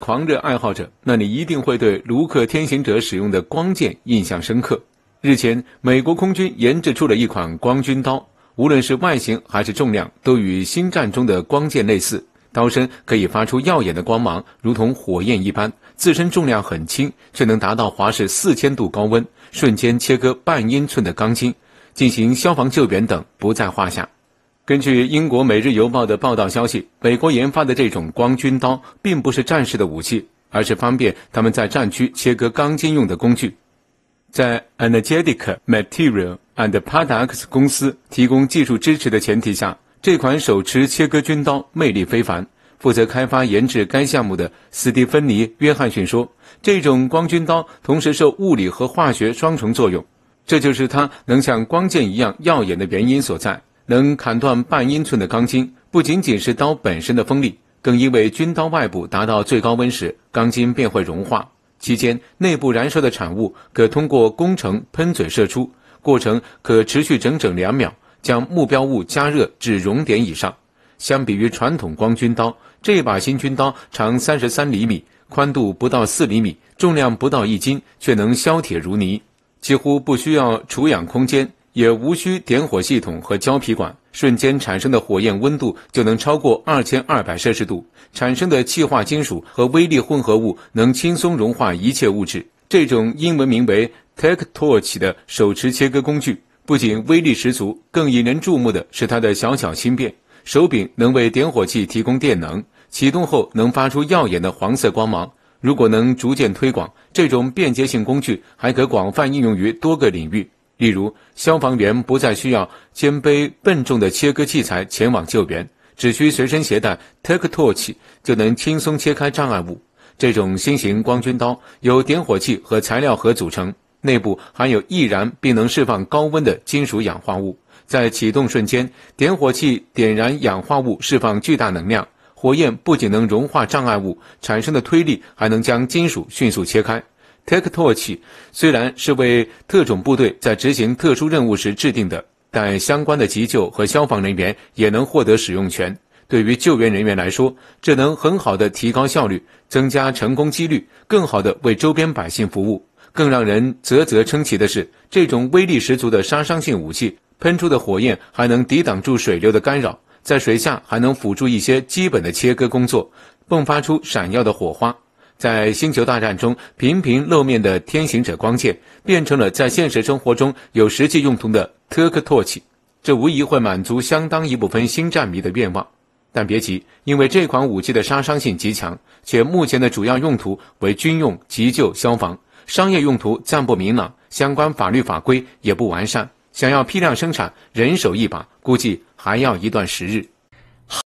狂热爱好者，那你一定会对卢克天行者使用的光剑印象深刻。日前，美国空军研制出了一款光军刀，无论是外形还是重量，都与《星战》中的光剑类似。刀身可以发出耀眼的光芒，如同火焰一般；自身重量很轻，却能达到华氏四千度高温，瞬间切割半英寸的钢筋，进行消防救援等不在话下。根据英国《每日邮报》的报道消息，美国研发的这种光军刀并不是战士的武器，而是方便他们在战区切割钢筋用的工具。在 e n e r g e t i c Material and Products 公司提供技术支持的前提下，这款手持切割军刀魅力非凡。负责开发研制该项目的斯蒂芬妮·约翰逊说：“这种光军刀同时受物理和化学双重作用，这就是它能像光剑一样耀眼的原因所在。”能砍断半英寸的钢筋，不仅仅是刀本身的锋利，更因为军刀外部达到最高温时，钢筋便会融化。期间内部燃烧的产物可通过工程喷嘴射出，过程可持续整整两秒，将目标物加热至熔点以上。相比于传统光军刀，这把新军刀长三十三厘米，宽度不到四厘米，重量不到一斤，却能削铁如泥，几乎不需要储氧空间。也无需点火系统和胶皮管，瞬间产生的火焰温度就能超过二千二百摄氏度，产生的气化金属和微粒混合物能轻松融化一切物质。这种英文名为 Tech Torch 的手持切割工具，不仅威力十足，更引人注目的是它的小小芯片手柄能为点火器提供电能，启动后能发出耀眼的黄色光芒。如果能逐渐推广这种便捷性工具，还可广泛应用于多个领域。例如，消防员不再需要肩背笨重的切割器材前往救援，只需随身携带 Tech Torch 就能轻松切开障碍物。这种新型光军刀由点火器和材料盒组成，内部含有易燃并能释放高温的金属氧化物。在启动瞬间，点火器点燃氧化物，释放巨大能量，火焰不仅能融化障碍物产生的推力，还能将金属迅速切开。Tech Torch 虽然是为特种部队在执行特殊任务时制定的，但相关的急救和消防人员也能获得使用权。对于救援人员来说，这能很好的提高效率，增加成功几率，更好的为周边百姓服务。更让人啧啧称奇的是，这种威力十足的杀伤性武器喷出的火焰还能抵挡住水流的干扰，在水下还能辅助一些基本的切割工作，迸发出闪耀的火花。在《星球大战》中频频露面的天行者光剑，变成了在现实生活中有实际用途的特克托奇，这无疑会满足相当一部分星战迷的愿望。但别急，因为这款武器的杀伤性极强，且目前的主要用途为军用、急救、消防，商业用途暂不明朗，相关法律法规也不完善，想要批量生产、人手一把，估计还要一段时日。